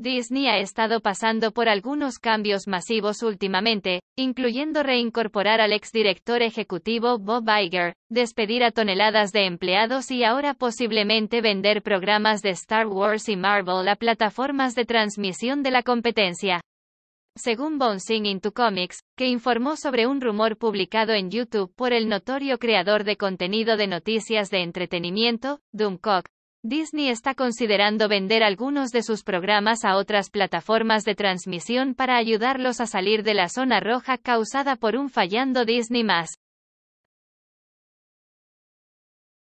Disney ha estado pasando por algunos cambios masivos últimamente, incluyendo reincorporar al exdirector ejecutivo Bob Iger, despedir a toneladas de empleados y ahora posiblemente vender programas de Star Wars y Marvel a plataformas de transmisión de la competencia. Según Bouncing into Comics, que informó sobre un rumor publicado en YouTube por el notorio creador de contenido de noticias de entretenimiento, Doomcock, Disney está considerando vender algunos de sus programas a otras plataformas de transmisión para ayudarlos a salir de la zona roja causada por un fallando Disney ⁇